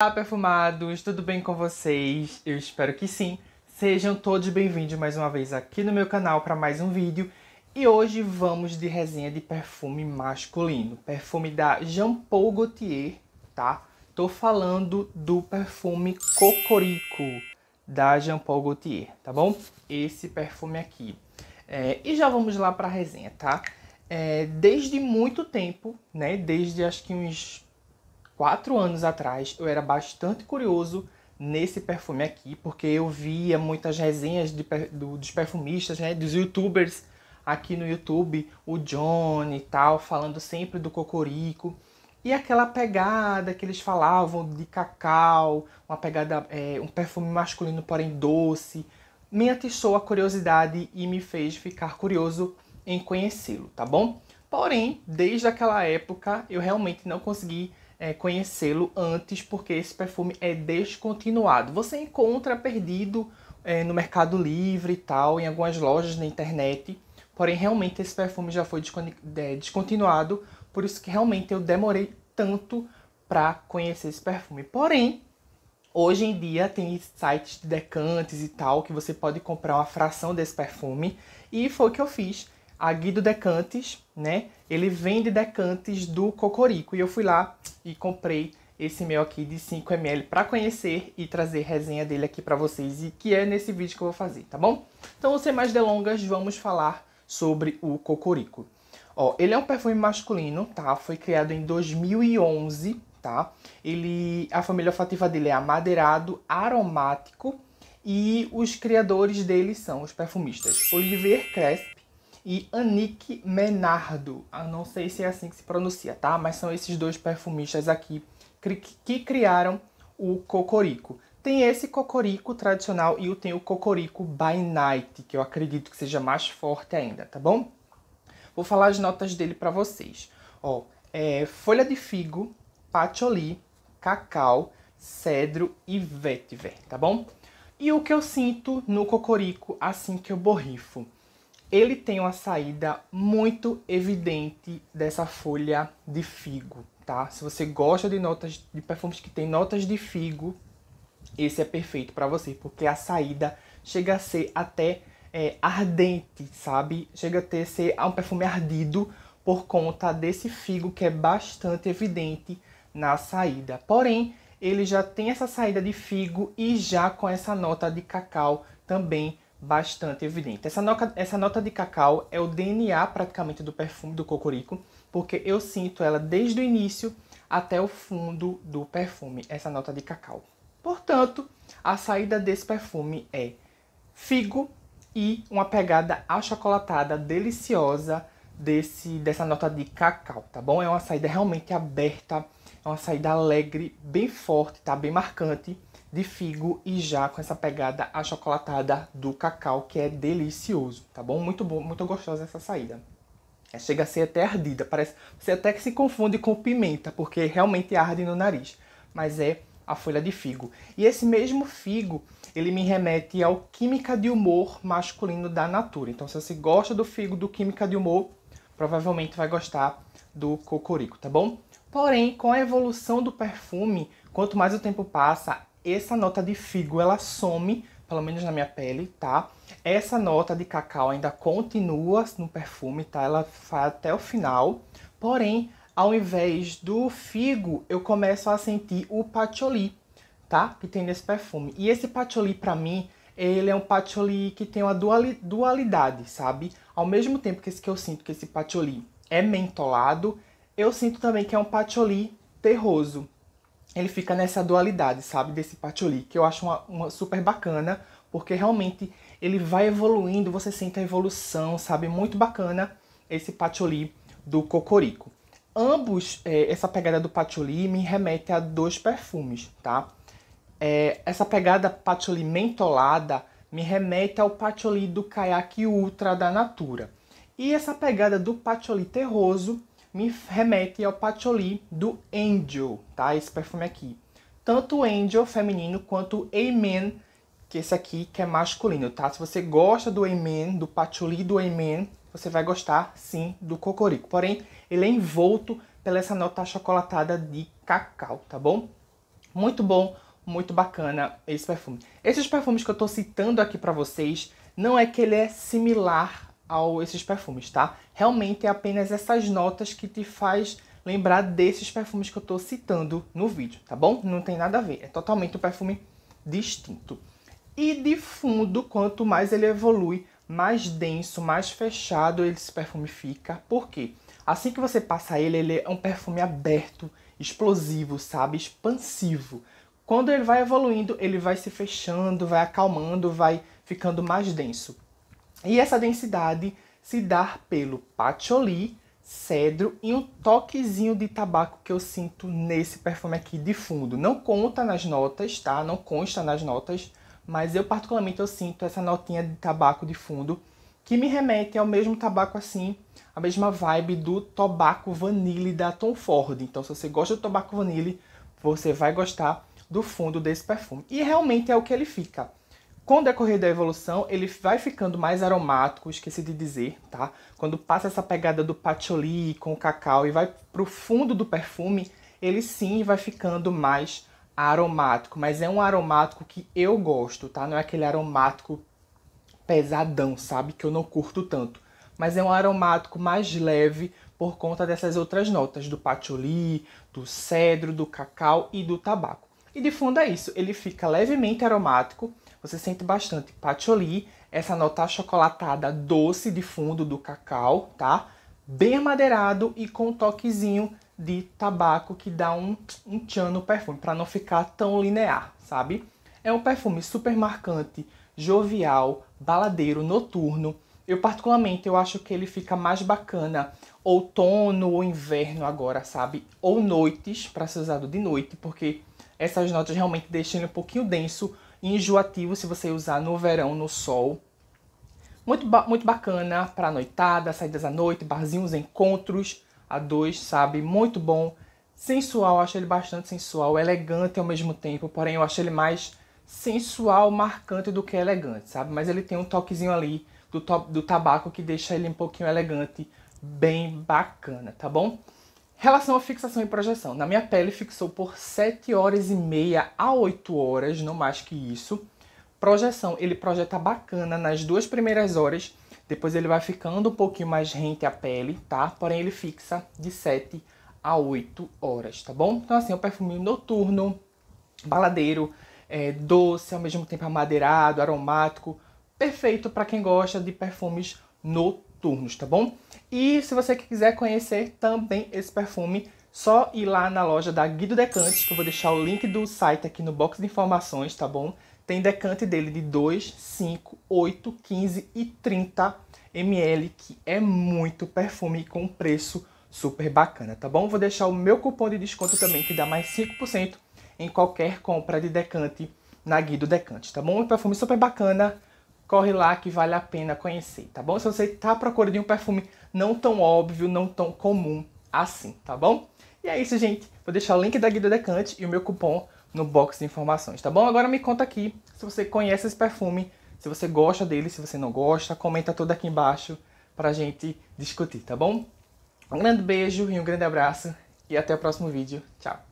Olá, perfumados! Tudo bem com vocês? Eu espero que sim! Sejam todos bem-vindos mais uma vez aqui no meu canal para mais um vídeo e hoje vamos de resenha de perfume masculino, perfume da Jean Paul Gaultier, tá? Tô falando do perfume Cocorico da Jean Paul Gaultier, tá bom? Esse perfume aqui. É, e já vamos lá para a resenha, tá? É, desde muito tempo, né? Desde acho que uns quatro anos atrás, eu era bastante curioso nesse perfume aqui, porque eu via muitas resenhas de, do, dos perfumistas, né, dos youtubers aqui no YouTube, o John e tal, falando sempre do cocorico. E aquela pegada que eles falavam de cacau, uma pegada, é, um perfume masculino, porém doce, me atiçou a curiosidade e me fez ficar curioso em conhecê-lo, tá bom? Porém, desde aquela época, eu realmente não consegui é, conhecê-lo antes, porque esse perfume é descontinuado. Você encontra perdido é, no Mercado Livre e tal, em algumas lojas na internet, porém realmente esse perfume já foi é, descontinuado, por isso que realmente eu demorei tanto para conhecer esse perfume. Porém, Hoje em dia tem sites de decantes e tal que você pode comprar uma fração desse perfume e foi o que eu fiz a Guido Decantes, né? Ele vende decantes do Cocorico e eu fui lá e comprei esse meu aqui de 5ml para conhecer e trazer resenha dele aqui para vocês e que é nesse vídeo que eu vou fazer, tá bom? Então, sem mais delongas, vamos falar sobre o Cocorico. Ó, ele é um perfume masculino, tá? Foi criado em 2011, tá? Ele, a família olfativa dele é amadeirado, aromático e os criadores dele são os perfumistas Oliver Cresp e Anique Menardo. Eu não sei se é assim que se pronuncia, tá? Mas são esses dois perfumistas aqui que criaram o cocorico. Tem esse cocorico tradicional e eu o cocorico by night, que eu acredito que seja mais forte ainda, tá bom? Vou falar as notas dele para vocês. Ó, é folha de figo, patchouli, cacau, cedro e vetiver, tá bom? E o que eu sinto no cocorico assim que eu borrifo? ele tem uma saída muito evidente dessa folha de figo, tá? Se você gosta de notas de perfumes que tem notas de figo, esse é perfeito para você, porque a saída chega a ser até é, ardente, sabe? Chega a ter ser um perfume ardido por conta desse figo que é bastante evidente na saída. Porém, ele já tem essa saída de figo e já com essa nota de cacau também bastante evidente. Essa nota, essa nota de cacau é o DNA praticamente do perfume do cocorico, porque eu sinto ela desde o início até o fundo do perfume, essa nota de cacau. Portanto, a saída desse perfume é figo e uma pegada achocolatada deliciosa desse dessa nota de cacau, tá bom? É uma saída realmente aberta, é uma saída alegre, bem forte, tá? Bem marcante de figo e já com essa pegada achocolatada do cacau, que é delicioso, tá bom? Muito bom, muito gostosa essa saída. É, chega a ser até ardida, parece, você até que se confunde com pimenta, porque realmente arde no nariz, mas é a folha de figo. E esse mesmo figo, ele me remete ao Química de Humor masculino da Natura. Então, se você gosta do figo do Química de Humor, provavelmente vai gostar do cocorico, tá bom? Porém, com a evolução do perfume, quanto mais o tempo passa, essa nota de figo ela some, pelo menos na minha pele, tá? Essa nota de cacau ainda continua no perfume, tá? Ela vai até o final. Porém, ao invés do figo, eu começo a sentir o patchouli, tá? Que tem nesse perfume. E esse patchouli para mim, ele é um patchouli que tem uma dualidade, sabe? Ao mesmo tempo que esse que eu sinto que esse patchouli é mentolado, eu sinto também que é um patchouli terroso, ele fica nessa dualidade, sabe? Desse patchouli, que eu acho uma, uma super bacana, porque realmente ele vai evoluindo, você sente a evolução, sabe? Muito bacana esse patchouli do Cocorico. Ambos, é, essa pegada do patchouli me remete a dois perfumes, tá? É, essa pegada patchouli mentolada me remete ao patchouli do caiaque ultra da Natura. E essa pegada do patchouli terroso me remete ao patchouli do Angel, tá? Esse perfume aqui. Tanto o Angel feminino quanto o Amen, que esse aqui que é masculino, tá? Se você gosta do Amen, do patchouli do Amen, você vai gostar sim do Cocorico. Porém, ele é envolto pela essa nota chocolatada de cacau, tá bom? Muito bom, muito bacana esse perfume. Esses perfumes que eu tô citando aqui para vocês, não é que ele é similar ao esses perfumes, tá? Realmente é apenas essas notas que te faz lembrar desses perfumes que eu tô citando no vídeo, tá bom? Não tem nada a ver, é totalmente um perfume distinto. E de fundo, quanto mais ele evolui, mais denso, mais fechado esse perfume fica. Por quê? Assim que você passa ele, ele é um perfume aberto, explosivo, sabe? Expansivo. Quando ele vai evoluindo, ele vai se fechando, vai acalmando, vai ficando mais denso. E essa densidade se dá pelo patchouli, cedro e um toquezinho de tabaco que eu sinto nesse perfume aqui de fundo. Não conta nas notas, tá? Não consta nas notas, mas eu particularmente eu sinto essa notinha de tabaco de fundo que me remete ao mesmo tabaco assim, a mesma vibe do tabaco vanille da Tom Ford. Então, se você gosta do tabaco vanille, você vai gostar do fundo desse perfume. E realmente é o que ele fica. Com o decorrer da evolução, ele vai ficando mais aromático, esqueci de dizer, tá? Quando passa essa pegada do patchouli com o cacau e vai pro fundo do perfume, ele sim vai ficando mais aromático, mas é um aromático que eu gosto, tá? Não é aquele aromático pesadão, sabe? Que eu não curto tanto. Mas é um aromático mais leve por conta dessas outras notas, do patchouli, do cedro, do cacau e do tabaco. E de fundo é isso, ele fica levemente aromático, você sente bastante patchouli, essa nota chocolatada doce de fundo do cacau, tá? Bem amadeirado e com um toquezinho de tabaco que dá um, um tchan no perfume, para não ficar tão linear, sabe? É um perfume super marcante, jovial, baladeiro, noturno. Eu particularmente eu acho que ele fica mais bacana outono ou inverno agora, sabe? Ou noites, para ser usado de noite, porque essas notas realmente deixam ele um pouquinho denso, enjoativo se você usar no verão, no sol. Muito, ba muito bacana para noitada, saídas à noite, barzinhos, encontros a dois, sabe? Muito bom. Sensual, acho ele bastante sensual, elegante ao mesmo tempo, porém eu acho ele mais sensual, marcante do que elegante, sabe? Mas ele tem um toquezinho ali do, do tabaco que deixa ele um pouquinho elegante, bem bacana, tá bom? Relação à fixação e projeção. Na minha pele fixou por 7 horas e meia a 8 horas, não mais que isso. Projeção, ele projeta bacana nas duas primeiras horas, depois ele vai ficando um pouquinho mais rente à pele, tá? Porém ele fixa de 7 a 8 horas, tá bom? Então assim, o é um perfume noturno, baladeiro, é, doce, ao mesmo tempo amadeirado, aromático, perfeito para quem gosta de perfumes noturnos turnos, tá bom? E se você quiser conhecer também esse perfume, só ir lá na loja da Guido Decantes, que eu vou deixar o link do site aqui no box de informações, tá bom? Tem decante dele de 2, 5, 8, 15 e 30 ml, que é muito perfume com preço super bacana, tá bom? Vou deixar o meu cupom de desconto também, que dá mais 5% em qualquer compra de decante na Guido Decantes, tá bom? Um perfume super bacana, corre lá que vale a pena conhecer, tá bom? Se você tá à procura de um perfume não tão óbvio, não tão comum assim, tá bom? E é isso, gente. Vou deixar o link da Guida Decante e o meu cupom no box de informações, tá bom? Agora me conta aqui se você conhece esse perfume, se você gosta dele, se você não gosta, comenta tudo aqui embaixo pra gente discutir, tá bom? Um grande beijo e um grande abraço e até o próximo vídeo. Tchau!